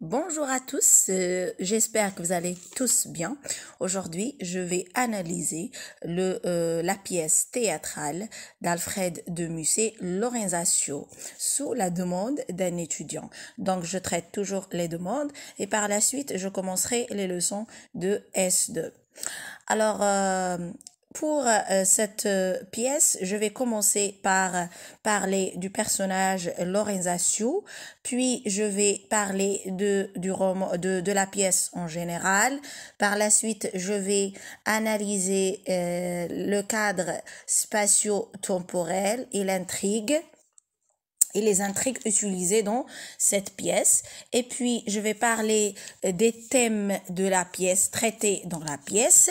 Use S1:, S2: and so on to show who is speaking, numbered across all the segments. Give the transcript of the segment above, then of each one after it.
S1: Bonjour à tous, euh, j'espère que vous allez tous bien. Aujourd'hui, je vais analyser le, euh, la pièce théâtrale d'Alfred de Musset, Lorenzasio, sous la demande d'un étudiant. Donc, je traite toujours les demandes et par la suite, je commencerai les leçons de S2. Alors, euh, pour euh, cette euh, pièce, je vais commencer par euh, parler du personnage Lorenzaccio, puis je vais parler de, du roman, de, de la pièce en général. Par la suite, je vais analyser le cadre spatio-temporel et l'intrigue et les intrigues utilisées dans cette pièce. Et puis, je vais parler des thèmes de la pièce, traités dans la pièce.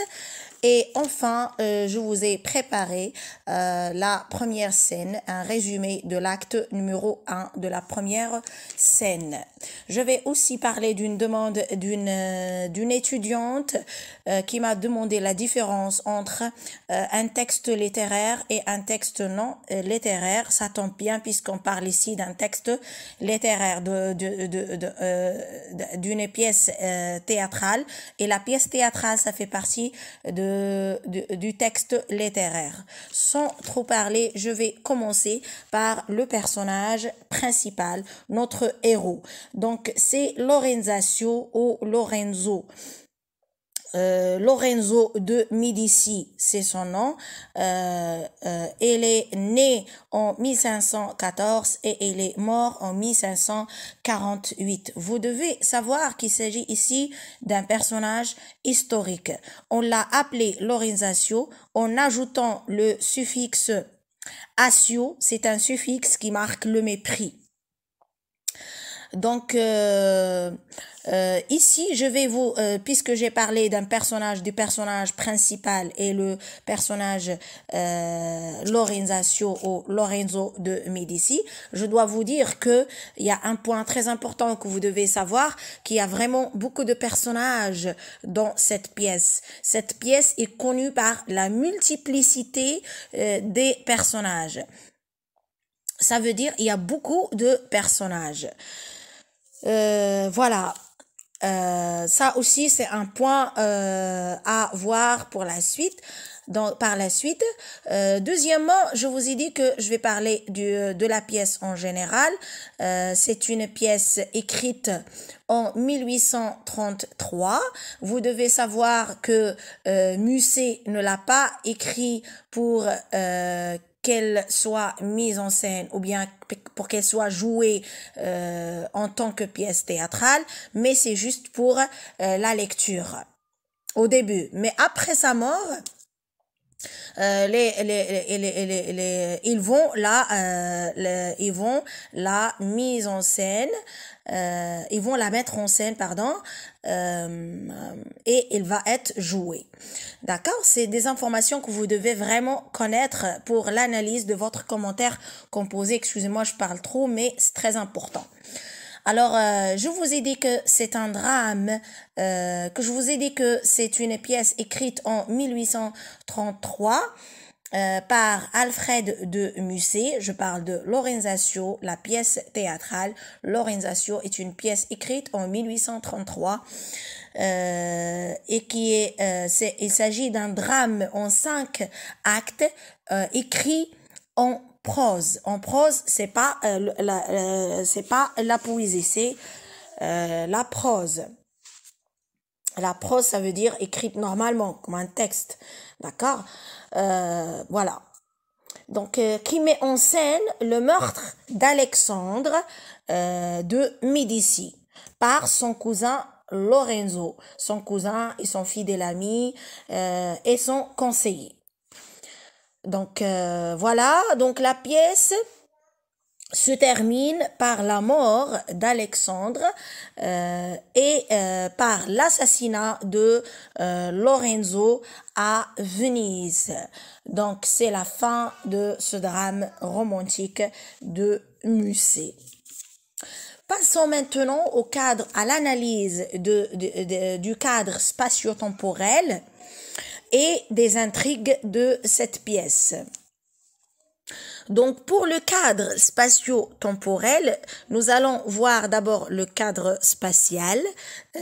S1: Et enfin, euh, je vous ai préparé euh, la première scène, un résumé de l'acte numéro 1 de la première scène. Je vais aussi parler d'une demande d'une euh, d'une étudiante qui m'a demandé la différence entre un texte littéraire et un texte non littéraire. Ça tombe bien puisqu'on parle ici d'un texte littéraire, d'une de, de, pièce théâtrale. Et la pièce théâtrale, ça fait partie de du texte littéraire. Sans trop parler, je vais commencer par le personnage principal, notre héros. Donc, c'est Lorenzo ou Lorenzo. Euh, Lorenzo de Medici, c'est son nom. Euh, elle euh, est née en 1514 et elle est morte en 1548. Vous devez savoir qu'il s'agit ici d'un personnage historique. On l'a appelé Lorenzaccio en ajoutant le suffixe asio, c'est un suffixe qui marque le mépris. Donc euh, euh, ici, je vais vous, euh, puisque j'ai parlé d'un personnage, du personnage principal et le personnage Lorenzo ou Lorenzo de Medici, je dois vous dire que il y a un point très important que vous devez savoir, qu'il y a vraiment beaucoup de personnages dans cette pièce. Cette pièce est connue par la multiplicité des personnages. Ça veut dire il y a beaucoup de personnages. Euh, voilà. Euh, ça aussi, c'est un point euh, à voir pour la suite. Dans, par la suite. deuxièmement, je vous ai dit que je vais parler de la pièce en général. c'est une pièce écrite en 1833. Vous devez savoir que euh, Musset ne l'a pas écrit pour qu'elle soit mise en scène ou bien pour qu'elle soit jouée euh, en tant que pièce théâtrale, mais c'est juste pour euh, la lecture au début. Mais après sa mort, euh, les, ils vont la, euh, ils vont la mise en scène, euh, ils vont la mettre en scène, pardon, et il va être joué. D'accord C'est des informations que vous devez vraiment connaître pour l'analyse de votre commentaire composé. Excusez-moi, je parle trop, mais c'est très important. Alors, euh, je vous ai dit que c'est un drame, euh, que je vous ai dit que c'est une pièce écrite en 1833 euh, par Alfred de Musset. Je parle de Lorenzatio, la pièce théâtrale. Lorenzatio est une pièce écrite en 1833 et qui est, il s'agit d'un drame en cinq actes écrit en prose. En prose, c'est pas euh, la, euh, c'est pas la poésie, c'est euh, la prose. La prose, ça veut dire écrite normalement, comme un texte. D'accord Voilà. Donc, qui met en scène le meurtre d'Alexandre de Médici par son cousin Lorenzo, son cousin et son fidèle ami et son conseiller. Donc euh, voilà, donc la pièce se termine par la mort d'Alexandre euh, et euh, par l'assassinat de Lorenzo à Venise. Donc c'est la fin de ce drame romantique de Musset. Passons maintenant au cadre, à l'analyse du cadre spatio-temporel et des intrigues de cette pièce. Donc pour le cadre spatio-temporel, nous allons voir d'abord le cadre spatial,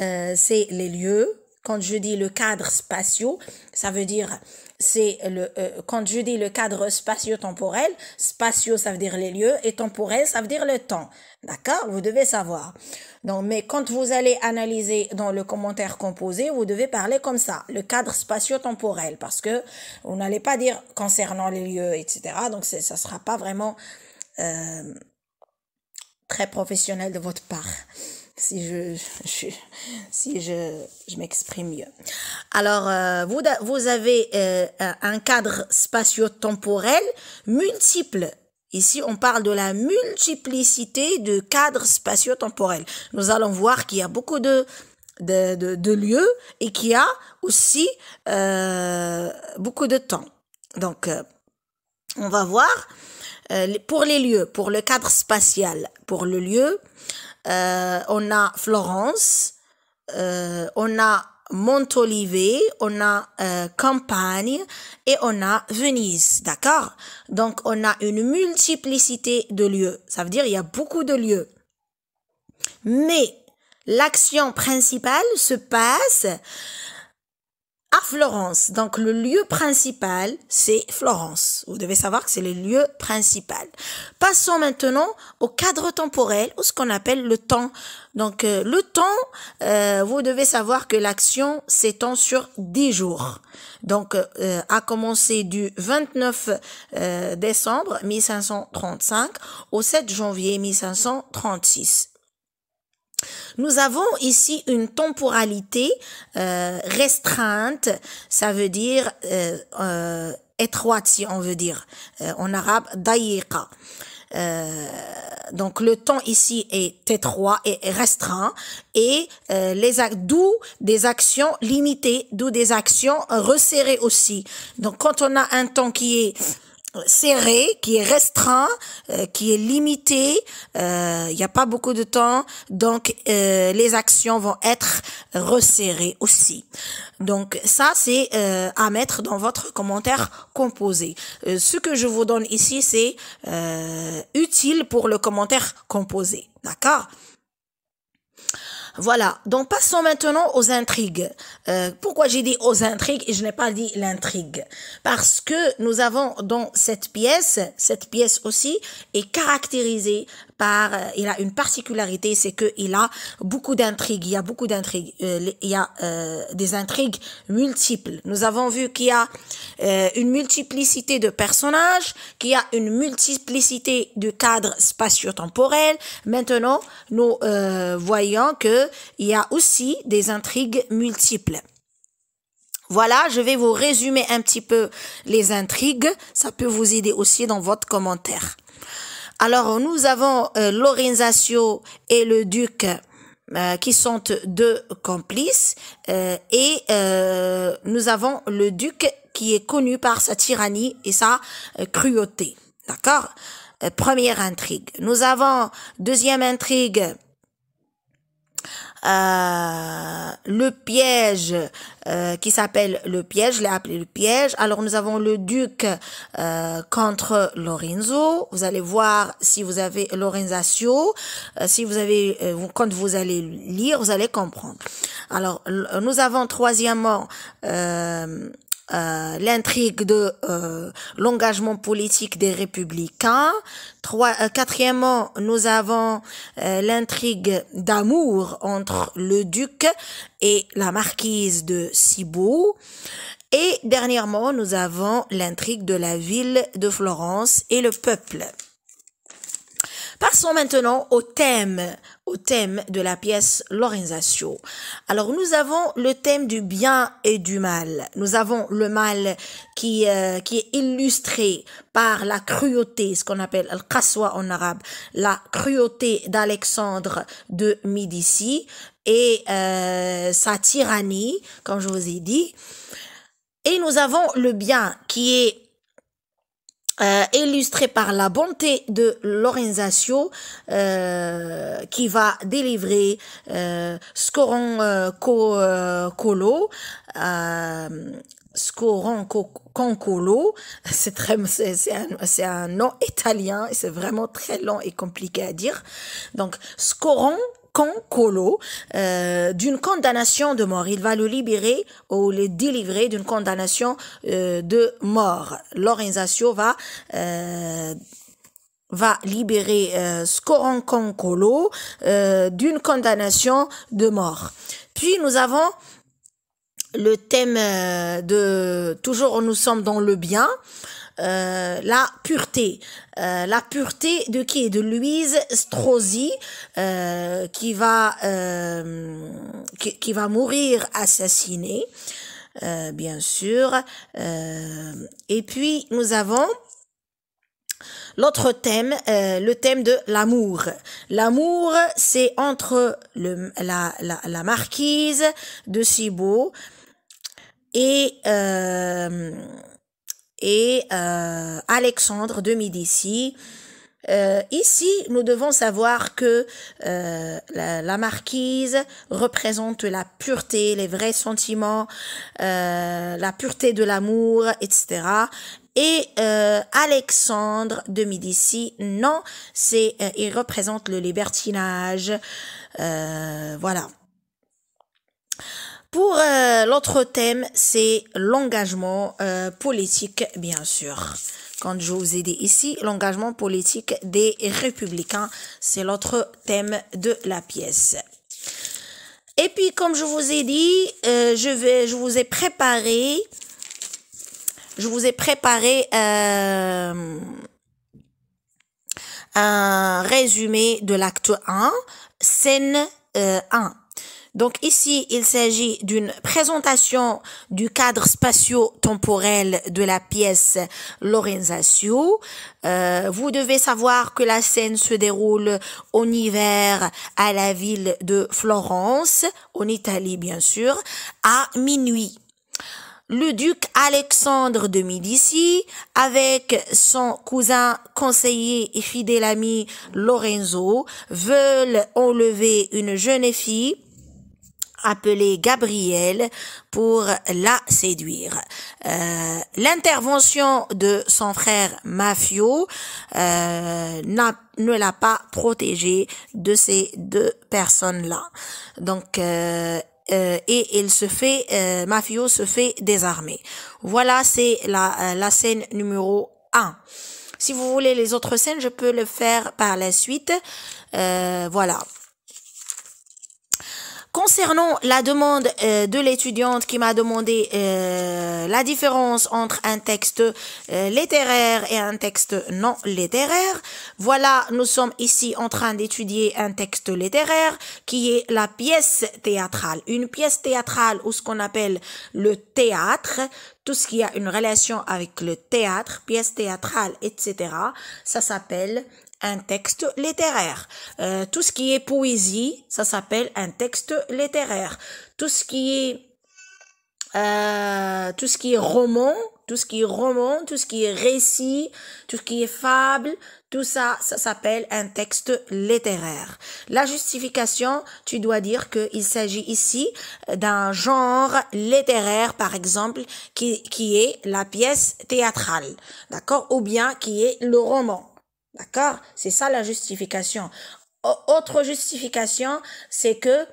S1: euh, c'est les lieux, quand je dis le cadre spatio, ça veut dire c'est le euh, quand je dis le cadre spatio-temporel, spatio ça veut dire les lieux et temporel ça veut dire le temps. D'accord Vous devez savoir. Donc mais quand vous allez analyser dans le commentaire composé, vous devez parler comme ça, le cadre spatio-temporel parce que vous n'allez pas dire concernant les lieux etc. Donc ça sera pas vraiment euh, très professionnel de votre part si je, je si je, je m'exprime mieux. Alors, euh, vous, vous avez euh, un cadre spatio-temporel multiple. Ici, on parle de la multiplicité de cadres spatio-temporels. Nous allons voir qu'il y a beaucoup de, de, de, de lieux et qu'il y a aussi euh, beaucoup de temps. Donc, euh, on va voir pour les lieux, pour le cadre spatial, pour le lieu, euh, on a Florence, euh, on a Montolivet, on a euh, Campagne et on a Venise, d'accord Donc on a une multiplicité de lieux. Ça veut dire il y a beaucoup de lieux. Mais l'action principale se passe Florence. Donc le lieu principal, c'est Florence. Vous devez savoir que c'est le lieu principal. Passons maintenant au cadre temporel ou ce qu'on appelle le temps. Donc euh, le temps, euh, vous devez savoir que l'action s'étend sur 10 jours. Donc euh, a commencé du 29 euh, décembre 1535 au 7 janvier 1536. Nous avons ici une temporalité euh, restreinte, ça veut dire euh, euh, étroite si on veut dire en arabe Euh, donc le temps ici est étroit et restreint et les d'où des actions limitées, d'où des actions resserrées aussi. Donc quand on a un temps qui est serré, qui est restreint, euh, qui est limité. Euh, il euh, n'y a pas beaucoup de temps, donc euh, les actions vont être resserrées aussi. Donc ça, c'est à mettre dans votre commentaire composé. ce que je vous donne ici, c'est utile pour le commentaire composé. D'accord voilà, donc passons maintenant aux intrigues. Euh, pourquoi j'ai dit aux intrigues et je n'ai pas dit l'intrigue Parce que nous avons dans cette pièce, cette pièce aussi est caractérisée par, euh, il a une particularité, c'est que il a beaucoup d'intrigues. Il y a beaucoup d'intrigues. Euh, il y a euh, des intrigues multiples. Nous avons vu qu'il y a une multiplicité de personnages, qu'il y a une multiplicité de cadres spatio-temporels. Maintenant, nous voyons que il y a aussi des intrigues multiples. Voilà, je vais vous résumer un petit peu les intrigues. Ça peut vous aider aussi dans votre commentaire. Alors nous avons euh, Lorenzaccio et le duc euh, qui sont deux complices euh, et euh, nous avons le duc qui est connu par sa tyrannie et sa cruauté. D'accord Première intrigue. Nous avons deuxième intrigue le piège euh, qui s'appelle le piège, je l'ai appelé le piège. Alors nous avons le duc euh, contre Lorenzo. Vous allez voir si vous avez Lorenzatio, euh, si vous avez quand vous allez lire, vous allez comprendre. Alors nous avons troisièmement euh, euh, l'intrigue de euh, l'engagement politique des républicains. Trois, euh, quatrièmement, nous avons l'intrigue d'amour entre le duc et la marquise de Cibou. Et dernièrement, nous avons l'intrigue de la ville de Florence et le peuple. Passons maintenant au thème au thème de la pièce *Lorenzatio*. Alors nous avons le thème du bien et du mal. Nous avons le mal qui euh, qui est illustré par la cruauté, ce qu'on appelle al qaswa en arabe, la cruauté d'Alexandre de Médicis et euh, sa tyrannie, comme je vous ai dit. Et nous avons le bien qui est euh, illustré par la bonté de Lorenzo euh, qui va délivrer euh, Scoron euh, Scoron c'est très c'est un, un, nom italien c'est vraiment très long et compliqué à dire. Donc Scoron Colo euh, d'une condamnation de mort. Il va le libérer ou le délivrer d'une condamnation euh, de mort. l'organisation va euh, va libérer euh, Concolo d'une condamnation de mort. Puis nous avons le thème de toujours nous sommes dans le bien. Euh, la pureté. Euh, la pureté de qui De Louise Strozzi, euh, qui, va, qui, qui, va mourir assassinée, bien sûr. et puis, nous avons... L'autre thème, le thème de l'amour. L'amour, c'est entre le, la, la, la, marquise de Cibot et et euh, Alexandre de Médicis. Euh, ici, nous devons savoir que euh, la, marquise représente la pureté, les vrais sentiments, euh, la pureté de l'amour, etc. Et Alexandre de Médicis, non, c'est il représente le libertinage, voilà. Pour euh, l'autre thème, c'est l'engagement euh, politique, bien sûr. Quand je vous ai dit ici, l'engagement politique des républicains, c'est l'autre thème de la pièce. Et puis, comme je vous ai dit, euh, je, vais, je vous ai préparé, je vous ai préparé un résumé de l'acte 1, scène 1. Donc ici, il s'agit d'une présentation du cadre spatio-temporel de la pièce Lorenzatio. Euh, vous devez savoir que la scène se déroule en hiver à la ville de Florence, en Italie bien sûr, à minuit le duc Alexandre de Médicis avec son cousin conseiller et fidèle ami Lorenzo veulent enlever une jeune fille Appeler Gabriel pour la séduire. Euh, l'intervention de son frère Mafio euh, ne l'a pas protégé de ces deux personnes-là. Donc, euh, et il se fait, Mafio se fait désarmer. Voilà, c'est la, la scène numéro 1. Si vous voulez les autres scènes, je peux le faire par la suite. voilà. Concernant la demande euh, de l'étudiante qui m'a demandé euh, la différence entre un texte euh, littéraire et un texte non littéraire, voilà, nous sommes ici en train d'étudier un texte littéraire qui est la pièce théâtrale. Une pièce théâtrale ou ce qu'on appelle le théâtre, tout ce qui a une relation avec le théâtre, pièce théâtrale, etc., ça s'appelle un texte littéraire. Euh, tout ce qui est poésie, ça s'appelle un texte littéraire. Tout ce qui est euh, tout ce qui est roman, tout ce qui est roman, tout ce qui est récit, tout ce qui est fable, tout ça, ça s'appelle un texte littéraire. La justification, tu dois dire qu'il s'agit ici d'un genre littéraire, par exemple, qui, qui est la pièce théâtrale, d'accord, ou bien qui est le roman. D'accord C'est ça la justification. autre justification, c'est que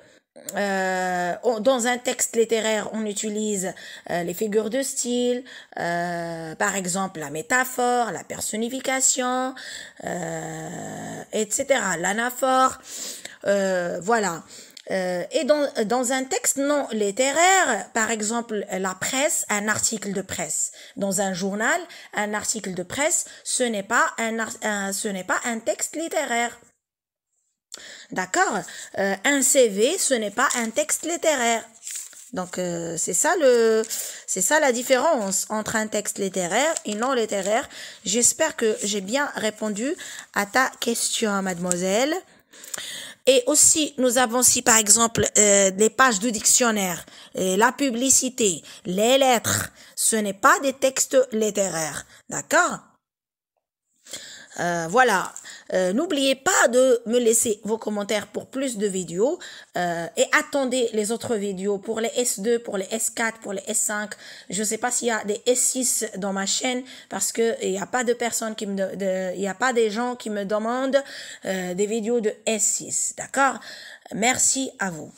S1: euh, dans un texte littéraire, on utilise euh, les figures de style, euh, par exemple la métaphore, la personnification, etc., l'anaphore, voilà. Euh, et dans, dans un texte non littéraire, par exemple la presse, un article de presse. Dans un journal, un article de presse, ce n'est pas un, ce n'est pas un texte littéraire. D'accord euh, Un CV, ce n'est pas un texte littéraire. Donc euh, c'est ça le c'est ça la différence entre un texte littéraire et non littéraire. J'espère que j'ai bien répondu à ta question, mademoiselle. Et aussi, nous avons aussi, par exemple, les euh, pages du dictionnaire, et la publicité, les lettres. Ce n'est pas des textes littéraires. D'accord euh, Voilà. Euh, n'oubliez pas de me laisser vos commentaires pour plus de vidéos euh, et attendez les autres vidéos pour les S2, pour les S4, pour les S5. Je ne sais pas s'il y a des S6 dans ma chaîne parce que il n'y a pas de personnes qui me, il n'y a pas des gens qui me demandent euh, des vidéos de S6, d'accord Merci à vous.